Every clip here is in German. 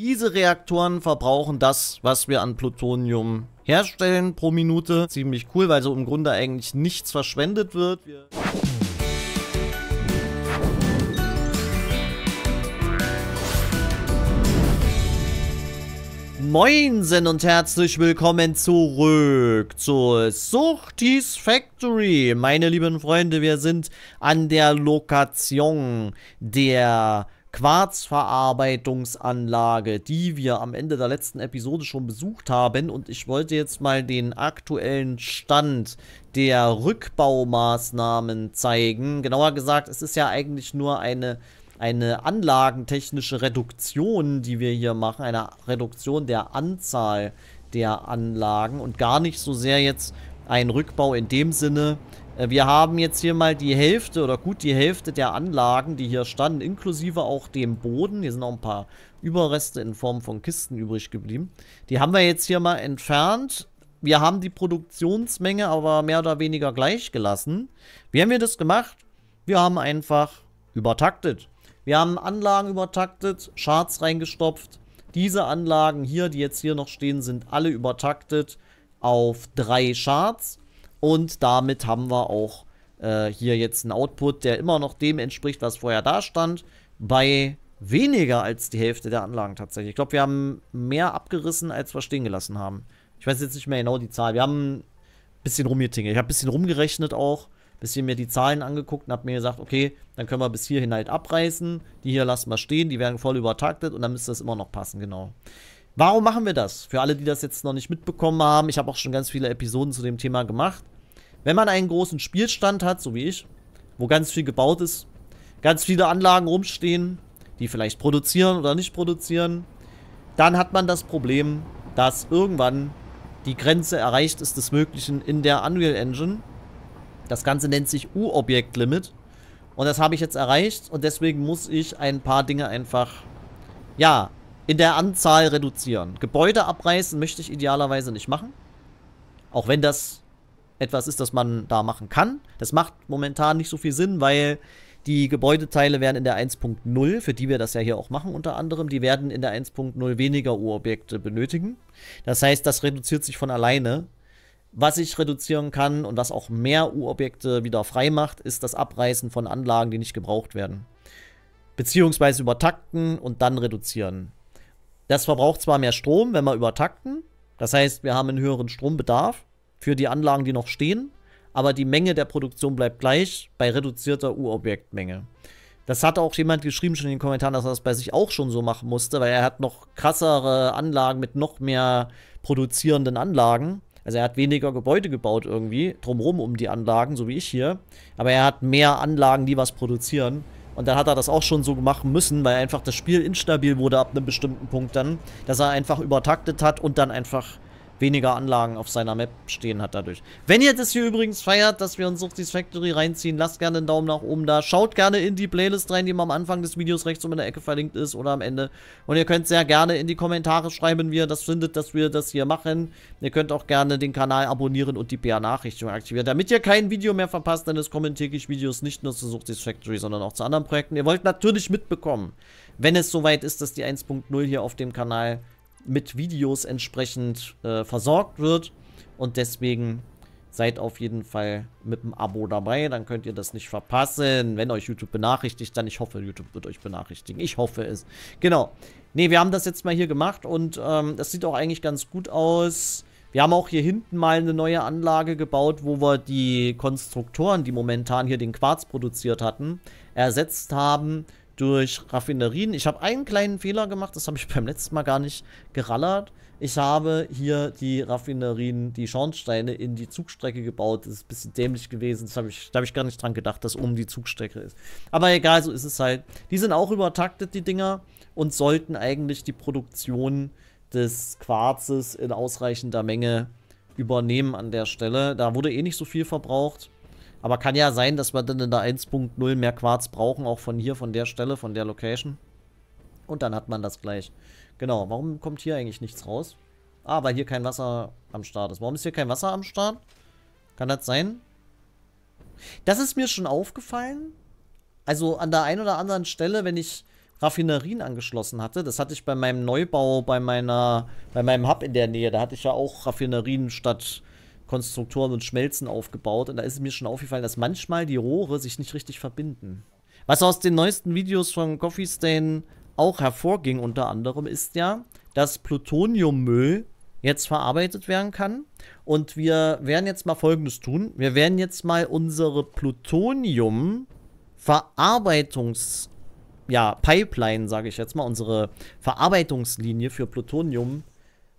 Diese Reaktoren verbrauchen das, was wir an Plutonium herstellen pro Minute. Ziemlich cool, weil so im Grunde eigentlich nichts verschwendet wird. Moinsen und herzlich willkommen zurück zur Suchtis Factory. Meine lieben Freunde, wir sind an der Lokation der Quarzverarbeitungsanlage, die wir am Ende der letzten Episode schon besucht haben. Und ich wollte jetzt mal den aktuellen Stand der Rückbaumaßnahmen zeigen. Genauer gesagt, es ist ja eigentlich nur eine, eine anlagentechnische Reduktion, die wir hier machen. Eine Reduktion der Anzahl der Anlagen und gar nicht so sehr jetzt ein Rückbau in dem Sinne, äh, wir haben jetzt hier mal die Hälfte oder gut die Hälfte der Anlagen, die hier standen, inklusive auch dem Boden. Hier sind noch ein paar Überreste in Form von Kisten übrig geblieben. Die haben wir jetzt hier mal entfernt. Wir haben die Produktionsmenge aber mehr oder weniger gleich gelassen. Wie haben wir das gemacht? Wir haben einfach übertaktet. Wir haben Anlagen übertaktet, Charts reingestopft. Diese Anlagen hier, die jetzt hier noch stehen, sind alle übertaktet auf drei Charts. Und damit haben wir auch äh, hier jetzt einen Output, der immer noch dem entspricht, was vorher da stand. Bei weniger als die Hälfte der Anlagen tatsächlich. Ich glaube, wir haben mehr abgerissen, als wir stehen gelassen haben. Ich weiß jetzt nicht mehr genau die Zahl. Wir haben ein bisschen rumgetingelt. Ich habe ein bisschen rumgerechnet auch, ein bisschen mir die Zahlen angeguckt und habe mir gesagt, okay, dann können wir bis hierhin halt abreißen. Die hier lassen wir stehen, die werden voll übertaktet und dann müsste das immer noch passen, genau. Warum machen wir das? Für alle, die das jetzt noch nicht mitbekommen haben, ich habe auch schon ganz viele Episoden zu dem Thema gemacht. Wenn man einen großen Spielstand hat, so wie ich, wo ganz viel gebaut ist, ganz viele Anlagen rumstehen, die vielleicht produzieren oder nicht produzieren, dann hat man das Problem, dass irgendwann die Grenze erreicht ist des Möglichen in der Unreal Engine. Das Ganze nennt sich U-Objekt-Limit. Und das habe ich jetzt erreicht und deswegen muss ich ein paar Dinge einfach, ja, in der Anzahl reduzieren. Gebäude abreißen möchte ich idealerweise nicht machen. Auch wenn das etwas ist, das man da machen kann. Das macht momentan nicht so viel Sinn, weil die Gebäudeteile werden in der 1.0, für die wir das ja hier auch machen unter anderem, die werden in der 1.0 weniger Urobjekte benötigen. Das heißt, das reduziert sich von alleine. Was ich reduzieren kann und was auch mehr Urobjekte wieder frei macht, ist das Abreißen von Anlagen, die nicht gebraucht werden. Beziehungsweise übertakten und dann reduzieren. Das verbraucht zwar mehr Strom, wenn wir übertakten. Das heißt, wir haben einen höheren Strombedarf für die Anlagen, die noch stehen. Aber die Menge der Produktion bleibt gleich bei reduzierter U-Objektmenge. Das hat auch jemand geschrieben schon in den Kommentaren, dass er das bei sich auch schon so machen musste, weil er hat noch krassere Anlagen mit noch mehr produzierenden Anlagen. Also er hat weniger Gebäude gebaut irgendwie, drumherum um die Anlagen, so wie ich hier. Aber er hat mehr Anlagen, die was produzieren. Und dann hat er das auch schon so machen müssen, weil einfach das Spiel instabil wurde ab einem bestimmten Punkt dann, dass er einfach übertaktet hat und dann einfach weniger Anlagen auf seiner Map stehen hat dadurch. Wenn ihr das hier übrigens feiert, dass wir uns Suchtis Factory reinziehen, lasst gerne einen Daumen nach oben da. Schaut gerne in die Playlist rein, die mal am Anfang des Videos rechts oben in der Ecke verlinkt ist oder am Ende. Und ihr könnt sehr gerne in die Kommentare schreiben, wie ihr das findet, dass wir das hier machen. Ihr könnt auch gerne den Kanal abonnieren und die PR-Nachrichtung aktivieren, damit ihr kein Video mehr verpasst, denn es kommen täglich Videos nicht nur zu Suchtis Factory, sondern auch zu anderen Projekten. Ihr wollt natürlich mitbekommen, wenn es soweit ist, dass die 1.0 hier auf dem Kanal mit Videos entsprechend äh, versorgt wird. Und deswegen seid auf jeden Fall mit dem Abo dabei. Dann könnt ihr das nicht verpassen. Wenn euch YouTube benachrichtigt, dann ich hoffe, YouTube wird euch benachrichtigen. Ich hoffe es. Genau. Ne, wir haben das jetzt mal hier gemacht und ähm, das sieht auch eigentlich ganz gut aus. Wir haben auch hier hinten mal eine neue Anlage gebaut, wo wir die Konstruktoren, die momentan hier den Quarz produziert hatten, ersetzt haben durch Raffinerien. Ich habe einen kleinen Fehler gemacht, das habe ich beim letzten Mal gar nicht gerallert. Ich habe hier die Raffinerien, die Schornsteine in die Zugstrecke gebaut. Das ist ein bisschen dämlich gewesen. Das hab ich, da habe ich gar nicht dran gedacht, dass oben die Zugstrecke ist. Aber egal, so ist es halt. Die sind auch übertaktet, die Dinger, und sollten eigentlich die Produktion des Quarzes in ausreichender Menge übernehmen an der Stelle. Da wurde eh nicht so viel verbraucht. Aber kann ja sein, dass wir dann in der 1.0 mehr Quarz brauchen, auch von hier, von der Stelle, von der Location. Und dann hat man das gleich. Genau, warum kommt hier eigentlich nichts raus? Ah, weil hier kein Wasser am Start ist. Warum ist hier kein Wasser am Start? Kann das sein? Das ist mir schon aufgefallen. Also an der einen oder anderen Stelle, wenn ich Raffinerien angeschlossen hatte, das hatte ich bei meinem Neubau, bei meiner, bei meinem Hub in der Nähe, da hatte ich ja auch Raffinerien statt Konstruktoren und Schmelzen aufgebaut. Und da ist mir schon aufgefallen, dass manchmal die Rohre sich nicht richtig verbinden. Was aus den neuesten Videos von Coffee Stain auch hervorging unter anderem, ist ja, dass Plutoniummüll jetzt verarbeitet werden kann. Und wir werden jetzt mal Folgendes tun. Wir werden jetzt mal unsere Plutonium-Verarbeitungs- ja, Pipeline, sage ich jetzt mal, unsere Verarbeitungslinie für Plutonium,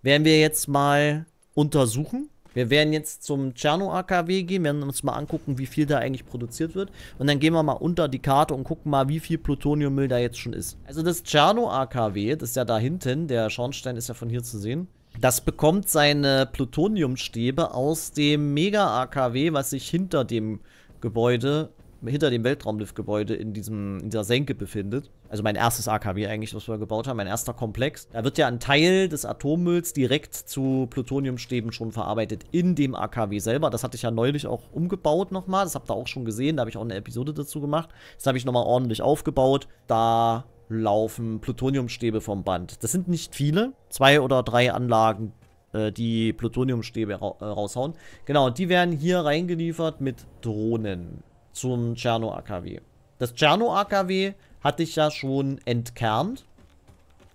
werden wir jetzt mal untersuchen wir werden jetzt zum Tscherno-AKW gehen, werden uns mal angucken, wie viel da eigentlich produziert wird. Und dann gehen wir mal unter die Karte und gucken mal, wie viel Plutoniummüll da jetzt schon ist. Also das Tscherno-AKW, das ist ja da hinten, der Schornstein ist ja von hier zu sehen. Das bekommt seine Plutoniumstäbe aus dem Mega-AKW, was sich hinter dem Gebäude hinter dem Weltraumliftgebäude in, diesem, in dieser Senke befindet. Also mein erstes AKW eigentlich, was wir gebaut haben, mein erster Komplex. Da wird ja ein Teil des Atommülls direkt zu Plutoniumstäben schon verarbeitet in dem AKW selber. Das hatte ich ja neulich auch umgebaut nochmal. Das habt ihr auch schon gesehen. Da habe ich auch eine Episode dazu gemacht. Das habe ich nochmal ordentlich aufgebaut. Da laufen Plutoniumstäbe vom Band. Das sind nicht viele. Zwei oder drei Anlagen, äh, die Plutoniumstäbe äh, raushauen. Genau, die werden hier reingeliefert mit Drohnen zum Tscherno-AKW. Das Tscherno-AKW hatte ich ja schon entkernt.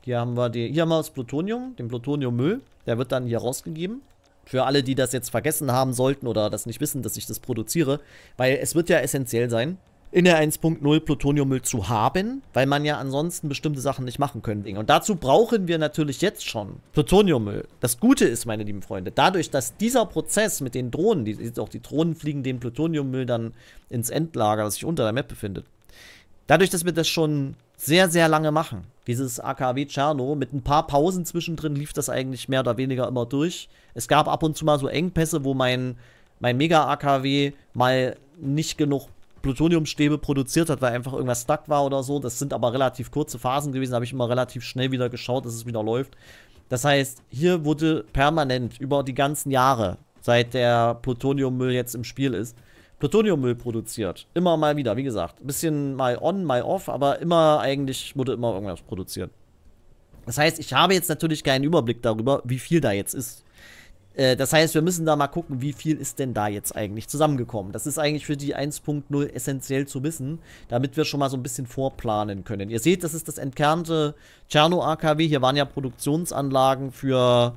Hier haben wir, die, hier haben wir das Plutonium, den Plutoniummüll. Der wird dann hier rausgegeben. Für alle, die das jetzt vergessen haben sollten oder das nicht wissen, dass ich das produziere. Weil es wird ja essentiell sein, in der 1.0 Plutoniummüll zu haben, weil man ja ansonsten bestimmte Sachen nicht machen können. Und dazu brauchen wir natürlich jetzt schon Plutoniummüll. Das Gute ist, meine lieben Freunde, dadurch, dass dieser Prozess mit den Drohnen, die, auch die Drohnen fliegen den Plutoniummüll dann ins Endlager, das sich unter der Map befindet. Dadurch, dass wir das schon sehr, sehr lange machen, dieses AKW Tscherno, mit ein paar Pausen zwischendrin lief das eigentlich mehr oder weniger immer durch. Es gab ab und zu mal so Engpässe, wo mein, mein Mega-AKW mal nicht genug Plutoniumstäbe produziert hat, weil einfach irgendwas stuck war oder so. Das sind aber relativ kurze Phasen gewesen, habe ich immer relativ schnell wieder geschaut, dass es wieder läuft. Das heißt, hier wurde permanent über die ganzen Jahre, seit der Plutoniummüll jetzt im Spiel ist, Plutoniummüll produziert. Immer mal wieder, wie gesagt. Ein bisschen mal on, mal off, aber immer eigentlich wurde immer irgendwas produziert. Das heißt, ich habe jetzt natürlich keinen Überblick darüber, wie viel da jetzt ist. Äh, das heißt, wir müssen da mal gucken, wie viel ist denn da jetzt eigentlich zusammengekommen. Das ist eigentlich für die 1.0 essentiell zu wissen, damit wir schon mal so ein bisschen vorplanen können. Ihr seht, das ist das entkernte Tscherno-AKW. Hier waren ja Produktionsanlagen für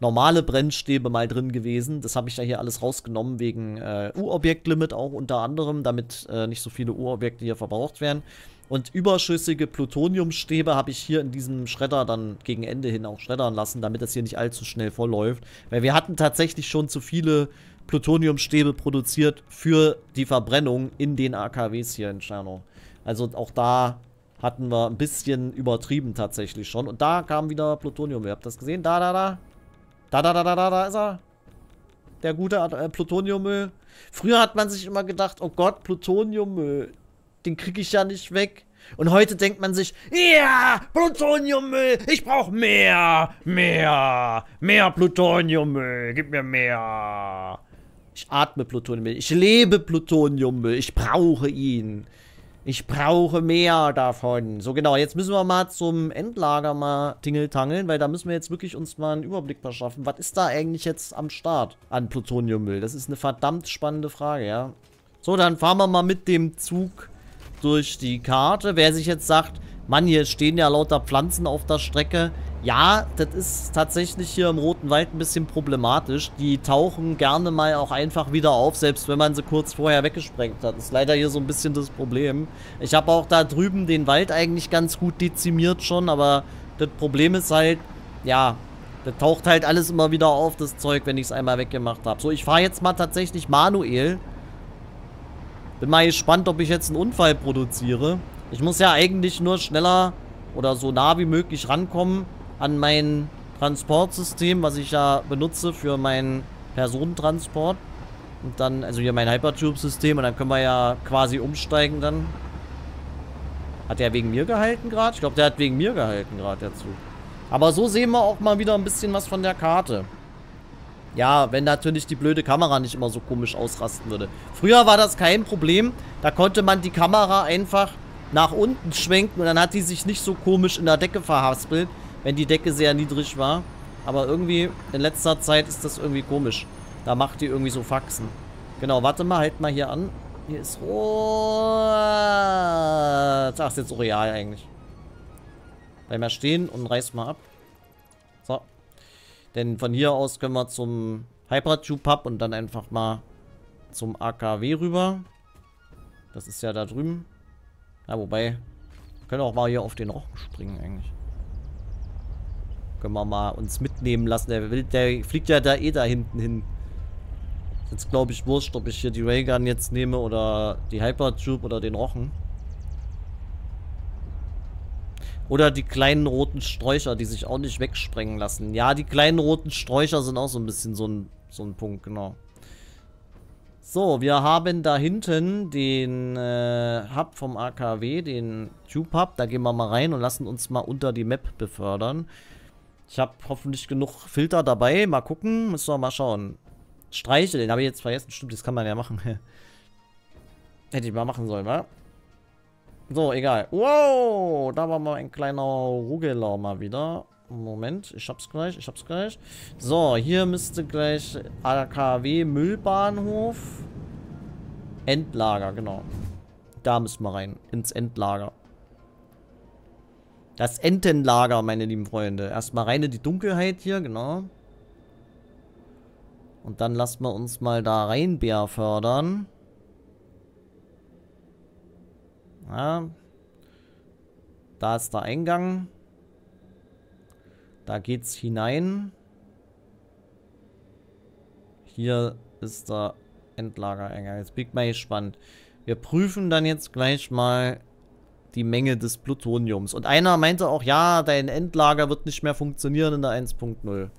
normale Brennstäbe mal drin gewesen. Das habe ich ja hier alles rausgenommen wegen äh, U-Objektlimit auch unter anderem, damit äh, nicht so viele U-Objekte hier verbraucht werden. Und überschüssige Plutoniumstäbe habe ich hier in diesem Schredder dann gegen Ende hin auch schreddern lassen, damit das hier nicht allzu schnell vollläuft. Weil wir hatten tatsächlich schon zu viele Plutoniumstäbe produziert für die Verbrennung in den AKWs hier in Tschernow. Also auch da hatten wir ein bisschen übertrieben tatsächlich schon. Und da kam wieder Plutonium. Ihr habt das gesehen. Da, da, da. Da, da, da, da, da, da ist er. Der gute äh, Plutoniummüll. Früher hat man sich immer gedacht, oh Gott, Plutoniummüll den kriege ich ja nicht weg. Und heute denkt man sich, ja, Plutoniummüll, ich brauche mehr, mehr, mehr Plutoniummüll, gib mir mehr. Ich atme Plutoniummüll, ich lebe Plutoniummüll, ich brauche ihn. Ich brauche mehr davon. So genau, jetzt müssen wir mal zum Endlager mal tingeltangeln, weil da müssen wir jetzt wirklich uns mal einen Überblick verschaffen. Was ist da eigentlich jetzt am Start an Plutoniummüll? Das ist eine verdammt spannende Frage, ja. So, dann fahren wir mal mit dem Zug durch die Karte. Wer sich jetzt sagt, Mann, hier stehen ja lauter Pflanzen auf der Strecke. Ja, das ist tatsächlich hier im Roten Wald ein bisschen problematisch. Die tauchen gerne mal auch einfach wieder auf, selbst wenn man sie kurz vorher weggesprengt hat. Das ist leider hier so ein bisschen das Problem. Ich habe auch da drüben den Wald eigentlich ganz gut dezimiert schon, aber das Problem ist halt, ja, das taucht halt alles immer wieder auf, das Zeug, wenn ich es einmal weggemacht habe. So, ich fahre jetzt mal tatsächlich manuell. Bin mal gespannt, ob ich jetzt einen Unfall produziere. Ich muss ja eigentlich nur schneller oder so nah wie möglich rankommen an mein Transportsystem, was ich ja benutze für meinen Personentransport. Und dann, also hier mein Hypertube-System und dann können wir ja quasi umsteigen dann. Hat der wegen mir gehalten gerade? Ich glaube, der hat wegen mir gehalten gerade dazu. Aber so sehen wir auch mal wieder ein bisschen was von der Karte. Ja, wenn natürlich die blöde Kamera nicht immer so komisch ausrasten würde. Früher war das kein Problem. Da konnte man die Kamera einfach nach unten schwenken und dann hat die sich nicht so komisch in der Decke verhaspelt, wenn die Decke sehr niedrig war. Aber irgendwie in letzter Zeit ist das irgendwie komisch. Da macht die irgendwie so Faxen. Genau, warte mal, halt mal hier an. Hier ist Rot. Ach, ist jetzt real eigentlich. Bleib mal stehen und reiß mal ab. Denn von hier aus können wir zum Hypertube Hub und dann einfach mal zum AKW rüber. Das ist ja da drüben. Ja, wobei, wir können auch mal hier auf den Rochen springen eigentlich. Können wir mal uns mitnehmen lassen. Der, will, der fliegt ja da eh da hinten hin. Jetzt glaube ich wurscht, ob ich hier die Raygun jetzt nehme oder die Hypertube oder den Rochen. Oder die kleinen roten Sträucher, die sich auch nicht wegsprengen lassen. Ja, die kleinen roten Sträucher sind auch so ein bisschen so ein, so ein Punkt, genau. So, wir haben da hinten den äh, Hub vom AKW, den Tube Hub. Da gehen wir mal rein und lassen uns mal unter die Map befördern. Ich habe hoffentlich genug Filter dabei. Mal gucken, müssen wir mal schauen. Streiche, den habe ich jetzt vergessen. Stimmt, das kann man ja machen. Hätte ich mal machen sollen, wa? So, egal. Wow, da war mal ein kleiner Rugelau mal wieder. Moment, ich hab's gleich, ich hab's gleich. So, hier müsste gleich AKW Müllbahnhof. Endlager, genau. Da müssen wir rein, ins Endlager. Das Entenlager, meine lieben Freunde. Erstmal rein in die Dunkelheit hier, genau. Und dann lassen wir uns mal da rein Bär fördern. Ja. Da ist der Eingang. Da geht's hinein. Hier ist der Endlagereingang. Jetzt bin ich mal gespannt. Wir prüfen dann jetzt gleich mal die Menge des Plutoniums. Und einer meinte auch, ja, dein Endlager wird nicht mehr funktionieren in der 1.0.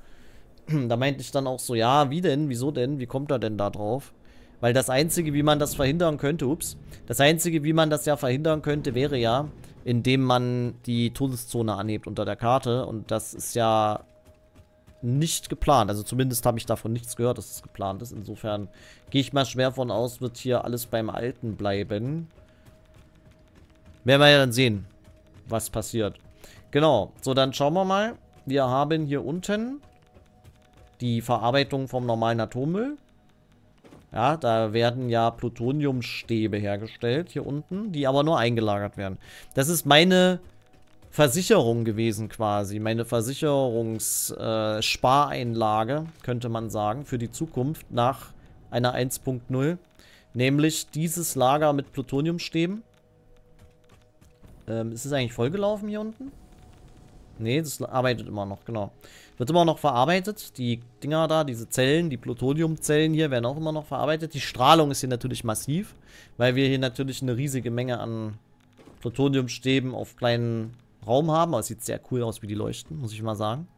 da meinte ich dann auch so, ja, wie denn? Wieso denn? Wie kommt er denn da drauf? Weil das Einzige, wie man das verhindern könnte, ups, das Einzige, wie man das ja verhindern könnte, wäre ja, indem man die Todeszone anhebt unter der Karte. Und das ist ja nicht geplant. Also zumindest habe ich davon nichts gehört, dass es geplant ist. Insofern gehe ich mal schwer von aus, wird hier alles beim Alten bleiben. Werden wir ja dann sehen, was passiert. Genau, so dann schauen wir mal. Wir haben hier unten die Verarbeitung vom normalen Atommüll. Ja, da werden ja Plutoniumstäbe hergestellt hier unten, die aber nur eingelagert werden. Das ist meine Versicherung gewesen quasi, meine Versicherungsspareinlage, äh, könnte man sagen, für die Zukunft nach einer 1.0. Nämlich dieses Lager mit Plutoniumstäben. Ähm, ist es eigentlich vollgelaufen hier unten? Ne, das arbeitet immer noch, genau. Wird immer noch verarbeitet. Die Dinger da, diese Zellen, die Plutoniumzellen hier werden auch immer noch verarbeitet. Die Strahlung ist hier natürlich massiv, weil wir hier natürlich eine riesige Menge an Plutoniumstäben auf kleinen Raum haben. Aber es sieht sehr cool aus, wie die leuchten, muss ich mal sagen.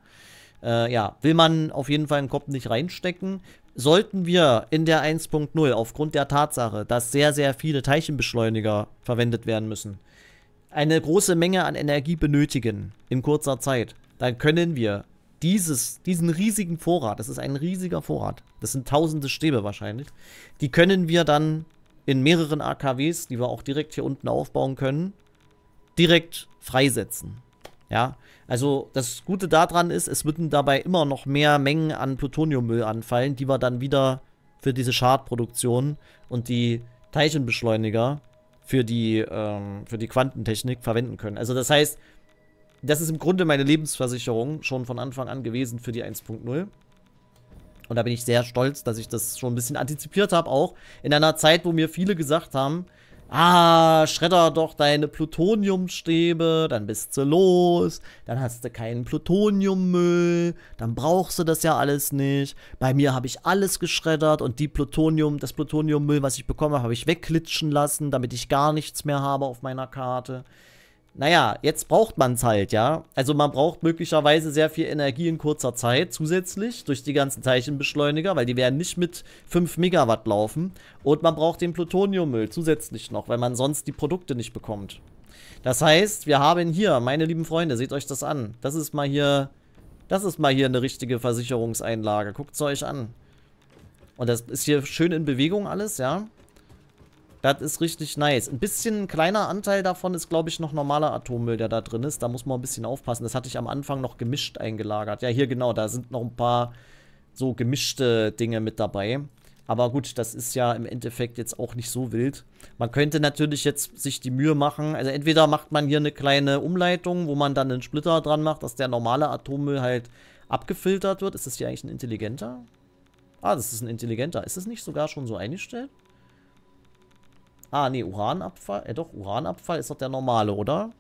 Äh, ja, will man auf jeden Fall den Kopf nicht reinstecken. Sollten wir in der 1.0 aufgrund der Tatsache, dass sehr, sehr viele Teilchenbeschleuniger verwendet werden müssen, eine große Menge an Energie benötigen in kurzer Zeit, dann können wir dieses, diesen riesigen Vorrat, das ist ein riesiger Vorrat, das sind tausende Stäbe wahrscheinlich, die können wir dann in mehreren AKWs, die wir auch direkt hier unten aufbauen können, direkt freisetzen. Ja, also das Gute daran ist, es würden dabei immer noch mehr Mengen an Plutoniummüll anfallen, die wir dann wieder für diese Schadproduktion und die Teilchenbeschleuniger für die, ähm, für die Quantentechnik verwenden können. Also das heißt, das ist im Grunde meine Lebensversicherung schon von Anfang an gewesen für die 1.0. Und da bin ich sehr stolz, dass ich das schon ein bisschen antizipiert habe, auch in einer Zeit, wo mir viele gesagt haben, ah, schredder doch deine Plutoniumstäbe, dann bist du los, dann hast du keinen Plutoniummüll, dann brauchst du das ja alles nicht. Bei mir habe ich alles geschreddert und die Plutonium, das Plutoniummüll, was ich bekomme, habe ich wegklitschen lassen, damit ich gar nichts mehr habe auf meiner Karte naja, jetzt braucht man es halt, ja. Also man braucht möglicherweise sehr viel Energie in kurzer Zeit zusätzlich durch die ganzen Teilchenbeschleuniger, weil die werden nicht mit 5 Megawatt laufen. Und man braucht den Plutoniummüll zusätzlich noch, weil man sonst die Produkte nicht bekommt. Das heißt, wir haben hier, meine lieben Freunde, seht euch das an. Das ist mal hier, das ist mal hier eine richtige Versicherungseinlage. Guckt es euch an. Und das ist hier schön in Bewegung alles, ja. Das ist richtig nice. Ein bisschen kleiner Anteil davon ist, glaube ich, noch normaler Atommüll, der da drin ist. Da muss man ein bisschen aufpassen. Das hatte ich am Anfang noch gemischt eingelagert. Ja, hier genau, da sind noch ein paar so gemischte Dinge mit dabei. Aber gut, das ist ja im Endeffekt jetzt auch nicht so wild. Man könnte natürlich jetzt sich die Mühe machen. Also entweder macht man hier eine kleine Umleitung, wo man dann einen Splitter dran macht, dass der normale Atommüll halt abgefiltert wird. Ist das hier eigentlich ein intelligenter? Ah, das ist ein intelligenter. Ist es nicht sogar schon so eingestellt? Ah, nee, Uranabfall. Ja äh, doch, Uranabfall ist doch der normale, oder?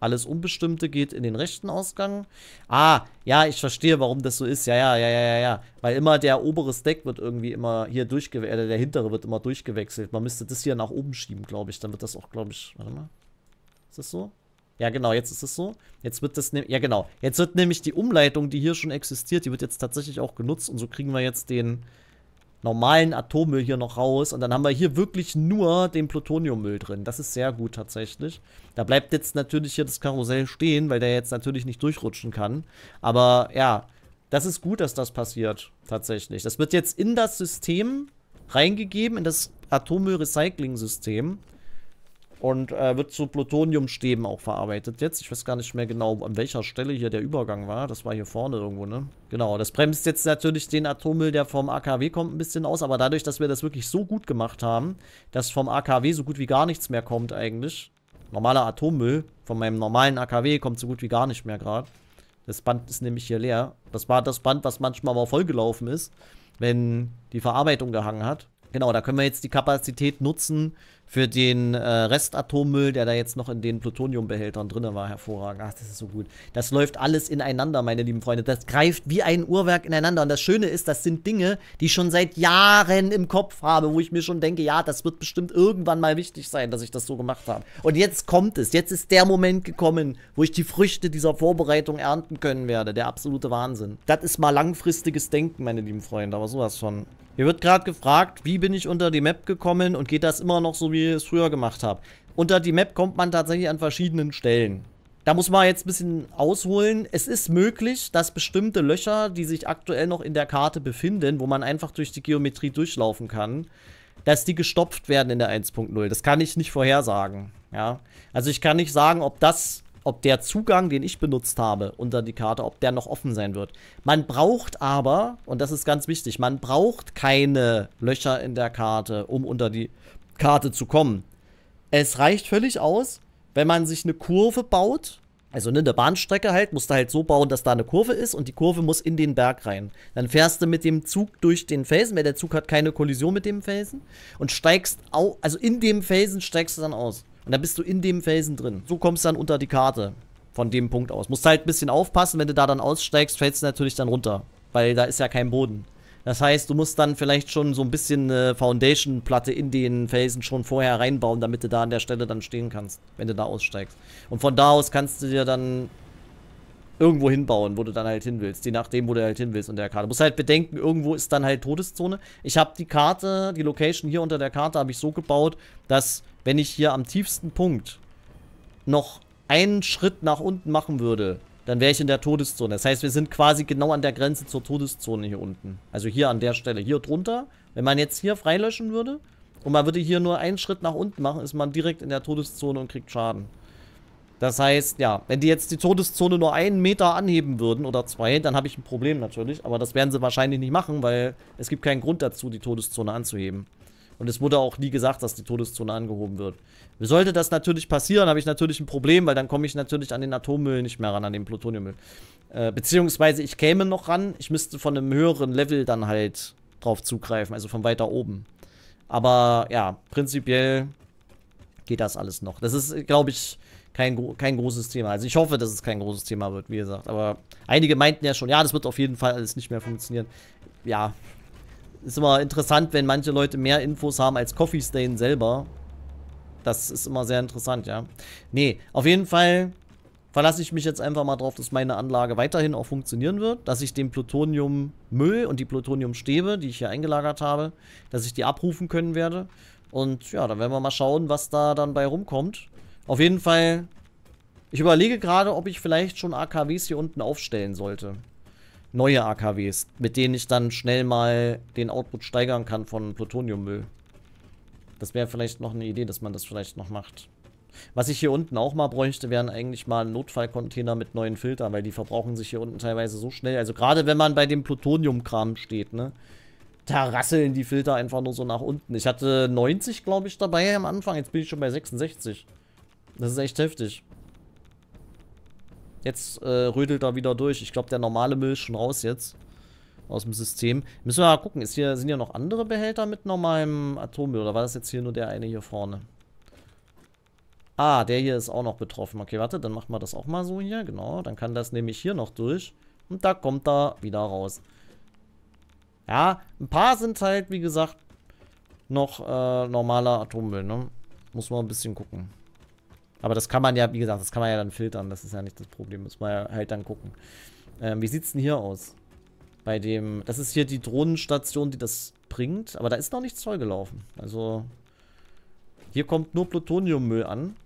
Alles Unbestimmte geht in den rechten Ausgang. Ah, ja, ich verstehe, warum das so ist. Ja, ja, ja, ja, ja. ja. Weil immer der obere Stack wird irgendwie immer hier durchgewechselt. Äh, der hintere wird immer durchgewechselt. Man müsste das hier nach oben schieben, glaube ich. Dann wird das auch, glaube ich. Warte mal. Ist das so? Ja, genau, jetzt ist es so. Jetzt wird das, ne-, ja genau, jetzt wird nämlich die Umleitung, die hier schon existiert, die wird jetzt tatsächlich auch genutzt und so kriegen wir jetzt den, normalen Atommüll hier noch raus. Und dann haben wir hier wirklich nur den Plutoniummüll drin. Das ist sehr gut tatsächlich. Da bleibt jetzt natürlich hier das Karussell stehen, weil der jetzt natürlich nicht durchrutschen kann. Aber ja, das ist gut, dass das passiert tatsächlich. Das wird jetzt in das System reingegeben, in das Atommüll-Recycling-System. Und äh, wird zu Plutoniumstäben auch verarbeitet jetzt. Ich weiß gar nicht mehr genau, an welcher Stelle hier der Übergang war. Das war hier vorne irgendwo, ne? Genau, das bremst jetzt natürlich den Atommüll, der vom AKW kommt, ein bisschen aus. Aber dadurch, dass wir das wirklich so gut gemacht haben, dass vom AKW so gut wie gar nichts mehr kommt eigentlich. Normaler Atommüll von meinem normalen AKW kommt so gut wie gar nicht mehr gerade. Das Band ist nämlich hier leer. Das war das Band, was manchmal aber vollgelaufen ist, wenn die Verarbeitung gehangen hat. Genau, da können wir jetzt die Kapazität nutzen für den äh, Restatommüll, der da jetzt noch in den Plutoniumbehältern drin war. Hervorragend. Ach, das ist so gut. Das läuft alles ineinander, meine lieben Freunde. Das greift wie ein Uhrwerk ineinander. Und das Schöne ist, das sind Dinge, die ich schon seit Jahren im Kopf habe, wo ich mir schon denke, ja, das wird bestimmt irgendwann mal wichtig sein, dass ich das so gemacht habe. Und jetzt kommt es. Jetzt ist der Moment gekommen, wo ich die Früchte dieser Vorbereitung ernten können werde. Der absolute Wahnsinn. Das ist mal langfristiges Denken, meine lieben Freunde. Aber sowas schon. Mir wird gerade gefragt, wie bin ich unter die Map gekommen und geht das immer noch so, wie ich es früher gemacht habe. Unter die Map kommt man tatsächlich an verschiedenen Stellen. Da muss man jetzt ein bisschen ausholen. Es ist möglich, dass bestimmte Löcher, die sich aktuell noch in der Karte befinden, wo man einfach durch die Geometrie durchlaufen kann, dass die gestopft werden in der 1.0. Das kann ich nicht vorhersagen. Ja? Also ich kann nicht sagen, ob das ob der Zugang, den ich benutzt habe unter die Karte, ob der noch offen sein wird. Man braucht aber, und das ist ganz wichtig, man braucht keine Löcher in der Karte, um unter die Karte zu kommen. Es reicht völlig aus, wenn man sich eine Kurve baut, also ne, eine Bahnstrecke halt, musst du halt so bauen, dass da eine Kurve ist und die Kurve muss in den Berg rein. Dann fährst du mit dem Zug durch den Felsen, weil der Zug hat keine Kollision mit dem Felsen und steigst, au also in dem Felsen steigst du dann aus. Und dann bist du in dem Felsen drin. So kommst du dann unter die Karte von dem Punkt aus. Musst halt ein bisschen aufpassen, wenn du da dann aussteigst, fällst du natürlich dann runter. Weil da ist ja kein Boden. Das heißt, du musst dann vielleicht schon so ein bisschen eine Foundation-Platte in den Felsen schon vorher reinbauen, damit du da an der Stelle dann stehen kannst, wenn du da aussteigst. Und von da aus kannst du dir dann irgendwo hinbauen, wo du dann halt hin willst. Je nachdem, wo du halt hin willst unter der Karte. Du musst halt bedenken, irgendwo ist dann halt Todeszone. Ich habe die Karte, die Location hier unter der Karte habe ich so gebaut, dass wenn ich hier am tiefsten Punkt noch einen Schritt nach unten machen würde, dann wäre ich in der Todeszone. Das heißt, wir sind quasi genau an der Grenze zur Todeszone hier unten. Also hier an der Stelle, hier drunter. Wenn man jetzt hier freilöschen würde und man würde hier nur einen Schritt nach unten machen, ist man direkt in der Todeszone und kriegt Schaden. Das heißt, ja, wenn die jetzt die Todeszone nur einen Meter anheben würden oder zwei, dann habe ich ein Problem natürlich. Aber das werden sie wahrscheinlich nicht machen, weil es gibt keinen Grund dazu, die Todeszone anzuheben. Und es wurde auch nie gesagt, dass die Todeszone angehoben wird. Sollte das natürlich passieren, habe ich natürlich ein Problem, weil dann komme ich natürlich an den Atommüll nicht mehr ran, an den Plutoniummüll. Äh, beziehungsweise ich käme noch ran, ich müsste von einem höheren Level dann halt drauf zugreifen, also von weiter oben. Aber ja, prinzipiell geht das alles noch. Das ist, glaube ich, kein, kein großes Thema. Also ich hoffe, dass es kein großes Thema wird, wie gesagt. Aber einige meinten ja schon, ja, das wird auf jeden Fall alles nicht mehr funktionieren. Ja, ist immer interessant, wenn manche Leute mehr Infos haben als Coffee Stain selber. Das ist immer sehr interessant, ja. Nee, auf jeden Fall verlasse ich mich jetzt einfach mal drauf, dass meine Anlage weiterhin auch funktionieren wird, dass ich den Plutoniummüll und die Plutoniumstäbe, die ich hier eingelagert habe, dass ich die abrufen können werde. Und ja, dann werden wir mal schauen, was da dann bei rumkommt. Auf jeden Fall, ich überlege gerade, ob ich vielleicht schon AKWs hier unten aufstellen sollte. Neue AKWs, mit denen ich dann schnell mal den Output steigern kann von Plutoniummüll. Das wäre vielleicht noch eine Idee, dass man das vielleicht noch macht. Was ich hier unten auch mal bräuchte, wären eigentlich mal Notfallcontainer mit neuen Filtern, weil die verbrauchen sich hier unten teilweise so schnell. Also gerade wenn man bei dem Plutoniumkram steht, ne? Da rasseln die Filter einfach nur so nach unten. Ich hatte 90, glaube ich, dabei am Anfang. Jetzt bin ich schon bei 66. Das ist echt heftig. Jetzt äh, rödelt er wieder durch. Ich glaube, der normale Müll ist schon raus jetzt. Aus dem System. Müssen wir mal gucken. Ist hier, sind hier noch andere Behälter mit normalem Atommüll? Oder war das jetzt hier nur der eine hier vorne? Ah, der hier ist auch noch betroffen. Okay, warte, dann machen wir das auch mal so hier. Genau, dann kann das nämlich hier noch durch. Und da kommt er wieder raus. Ja, ein paar sind halt, wie gesagt, noch äh, normaler Atommüll, ne? Muss man ein bisschen gucken. Aber das kann man ja, wie gesagt, das kann man ja dann filtern. Das ist ja nicht das Problem. Muss man ja halt dann gucken. Ähm, wie sieht's denn hier aus? Bei dem, das ist hier die Drohnenstation, die das bringt. Aber da ist noch nichts voll gelaufen. Also, hier kommt nur Plutoniummüll an.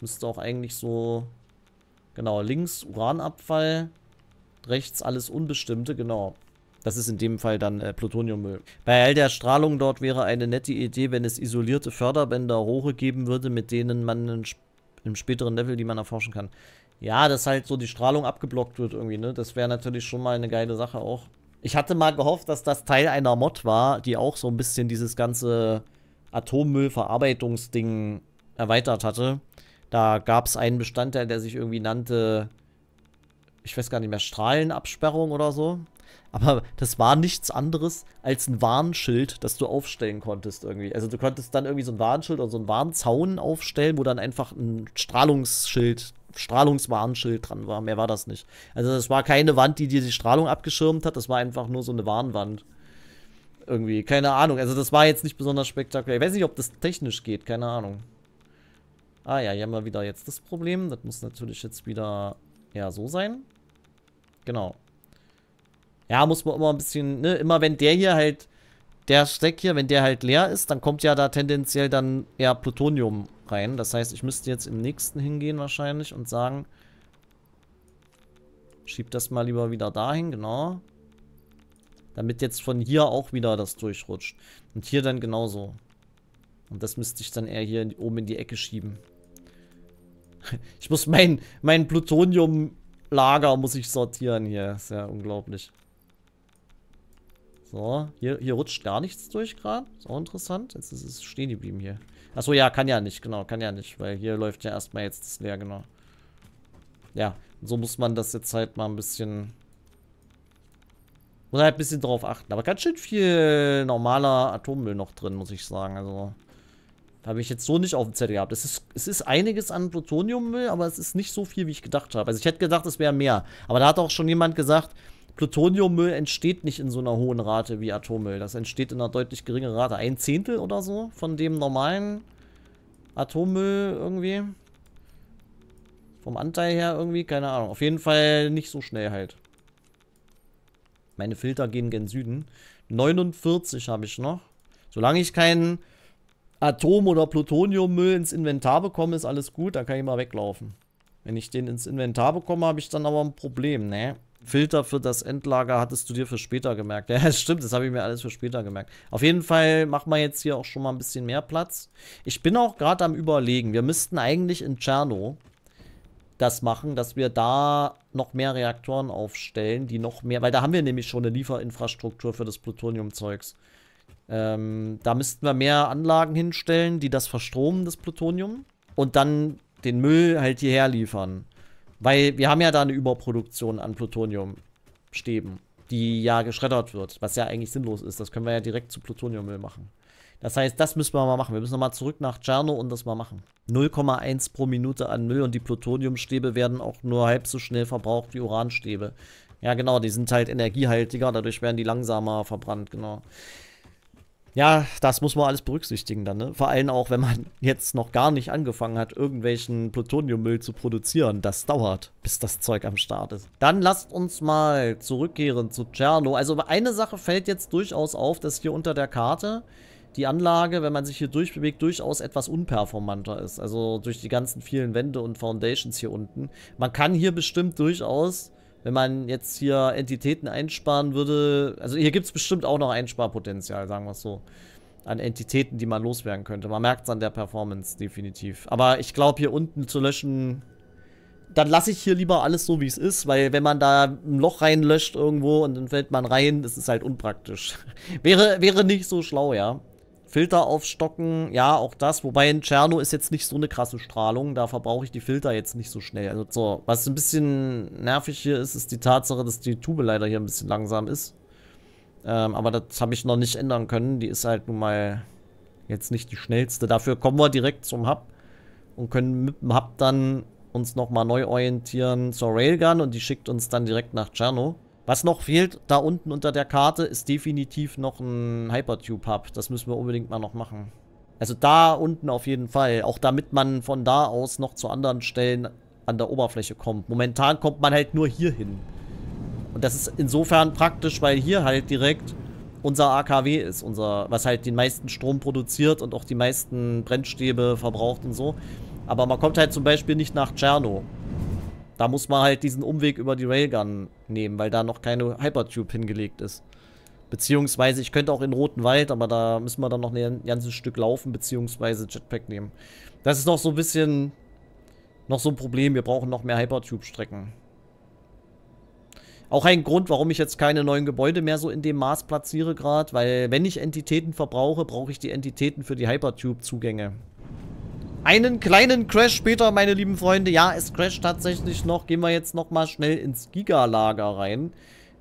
Müsste auch eigentlich so, genau, links Uranabfall, rechts alles Unbestimmte, genau. Das ist in dem Fall dann äh, Plutoniummüll. Bei all der Strahlung dort wäre eine nette Idee, wenn es isolierte Förderbänder, Rohre geben würde, mit denen man sp im späteren Level, die man erforschen kann. Ja, dass halt so die Strahlung abgeblockt wird irgendwie, ne? Das wäre natürlich schon mal eine geile Sache auch. Ich hatte mal gehofft, dass das Teil einer Mod war, die auch so ein bisschen dieses ganze Atommüllverarbeitungsding erweitert hatte. Da gab es einen Bestandteil, der sich irgendwie nannte, ich weiß gar nicht mehr, Strahlenabsperrung oder so. Aber das war nichts anderes als ein Warnschild, das du aufstellen konntest irgendwie. Also du konntest dann irgendwie so ein Warnschild oder so ein Warnzaun aufstellen, wo dann einfach ein Strahlungsschild, Strahlungswarnschild dran war. Mehr war das nicht. Also das war keine Wand, die dir die Strahlung abgeschirmt hat, das war einfach nur so eine Warnwand. Irgendwie, keine Ahnung. Also das war jetzt nicht besonders spektakulär. Ich weiß nicht, ob das technisch geht, keine Ahnung. Ah ja, hier haben wir wieder jetzt das Problem. Das muss natürlich jetzt wieder ja so sein. Genau ja, muss man immer ein bisschen, ne, immer wenn der hier halt, der Steck hier, wenn der halt leer ist, dann kommt ja da tendenziell dann eher Plutonium rein. Das heißt, ich müsste jetzt im nächsten hingehen wahrscheinlich und sagen, schieb das mal lieber wieder dahin, genau. Damit jetzt von hier auch wieder das durchrutscht. Und hier dann genauso. Und das müsste ich dann eher hier oben in die Ecke schieben. Ich muss mein, mein Plutonium-Lager muss ich sortieren hier. Ist ja unglaublich. So, hier, hier rutscht gar nichts durch gerade. Ist auch interessant. Jetzt ist es stehen geblieben hier. Achso, ja, kann ja nicht, genau, kann ja nicht, weil hier läuft ja erstmal jetzt das leer, genau. Ja, so muss man das jetzt halt mal ein bisschen... Muss halt ein bisschen drauf achten. Aber ganz schön viel normaler Atommüll noch drin, muss ich sagen. Also, habe ich jetzt so nicht auf dem Zettel gehabt. Es ist, es ist einiges an Plutoniummüll, aber es ist nicht so viel, wie ich gedacht habe. Also ich hätte gedacht, es wäre mehr. Aber da hat auch schon jemand gesagt, Plutoniummüll entsteht nicht in so einer hohen Rate wie Atommüll. Das entsteht in einer deutlich geringeren Rate. Ein Zehntel oder so von dem normalen Atommüll irgendwie. Vom Anteil her irgendwie, keine Ahnung. Auf jeden Fall nicht so schnell halt. Meine Filter gehen gen Süden. 49 habe ich noch. Solange ich keinen Atom- oder Plutoniummüll ins Inventar bekomme, ist alles gut. Da kann ich mal weglaufen. Wenn ich den ins Inventar bekomme, habe ich dann aber ein Problem, ne? Filter für das Endlager hattest du dir für später gemerkt. Ja, das stimmt, das habe ich mir alles für später gemerkt. Auf jeden Fall machen wir jetzt hier auch schon mal ein bisschen mehr Platz. Ich bin auch gerade am überlegen, wir müssten eigentlich in Tscherno das machen, dass wir da noch mehr Reaktoren aufstellen, die noch mehr, weil da haben wir nämlich schon eine Lieferinfrastruktur für das Plutonium-Zeugs. Ähm, da müssten wir mehr Anlagen hinstellen, die das verstromen, das Plutonium, und dann den Müll halt hierher liefern. Weil wir haben ja da eine Überproduktion an Plutoniumstäben, die ja geschreddert wird, was ja eigentlich sinnlos ist. Das können wir ja direkt zu Plutoniummüll machen. Das heißt, das müssen wir mal machen. Wir müssen nochmal zurück nach Tscherno und das mal machen. 0,1 pro Minute an Müll und die Plutoniumstäbe werden auch nur halb so schnell verbraucht wie Uranstäbe. Ja, genau, die sind halt energiehaltiger, dadurch werden die langsamer verbrannt, genau ja, das muss man alles berücksichtigen dann, ne? Vor allem auch, wenn man jetzt noch gar nicht angefangen hat, irgendwelchen Plutoniummüll zu produzieren. Das dauert, bis das Zeug am Start ist. Dann lasst uns mal zurückkehren zu Tscherno. Also eine Sache fällt jetzt durchaus auf, dass hier unter der Karte die Anlage, wenn man sich hier durchbewegt, durchaus etwas unperformanter ist. Also durch die ganzen vielen Wände und Foundations hier unten. Man kann hier bestimmt durchaus wenn man jetzt hier Entitäten einsparen würde, also hier gibt es bestimmt auch noch Einsparpotenzial, sagen wir es so, an Entitäten, die man loswerden könnte. Man merkt es an der Performance definitiv. Aber ich glaube, hier unten zu löschen, dann lasse ich hier lieber alles so, wie es ist, weil wenn man da ein Loch reinlöscht irgendwo und dann fällt man rein, das ist halt unpraktisch. wäre, wäre nicht so schlau, ja. Filter aufstocken, ja, auch das. Wobei in Tscherno ist jetzt nicht so eine krasse Strahlung, da verbrauche ich die Filter jetzt nicht so schnell. Also so, was ein bisschen nervig hier ist, ist die Tatsache, dass die Tube leider hier ein bisschen langsam ist. Ähm, aber das habe ich noch nicht ändern können. Die ist halt nun mal jetzt nicht die schnellste. Dafür kommen wir direkt zum Hub und können mit dem Hub dann uns nochmal neu orientieren zur Railgun und die schickt uns dann direkt nach Tscherno. Was noch fehlt da unten unter der Karte, ist definitiv noch ein Hypertube-Hub. Das müssen wir unbedingt mal noch machen. Also da unten auf jeden Fall. Auch damit man von da aus noch zu anderen Stellen an der Oberfläche kommt. Momentan kommt man halt nur hier hin. Und das ist insofern praktisch, weil hier halt direkt unser AKW ist, unser, was halt den meisten Strom produziert und auch die meisten Brennstäbe verbraucht und so. Aber man kommt halt zum Beispiel nicht nach Tscherno. Da muss man halt diesen Umweg über die Railgun nehmen, weil da noch keine Hypertube hingelegt ist. Beziehungsweise, ich könnte auch in Roten Wald, aber da müssen wir dann noch ein ganzes Stück laufen, beziehungsweise Jetpack nehmen. Das ist noch so ein bisschen, noch so ein Problem. Wir brauchen noch mehr Hypertube-Strecken. Auch ein Grund, warum ich jetzt keine neuen Gebäude mehr so in dem Maß platziere gerade, weil wenn ich Entitäten verbrauche, brauche ich die Entitäten für die Hypertube-Zugänge einen kleinen Crash später, meine lieben Freunde. Ja, es crasht tatsächlich noch. Gehen wir jetzt nochmal schnell ins Giga-Lager rein.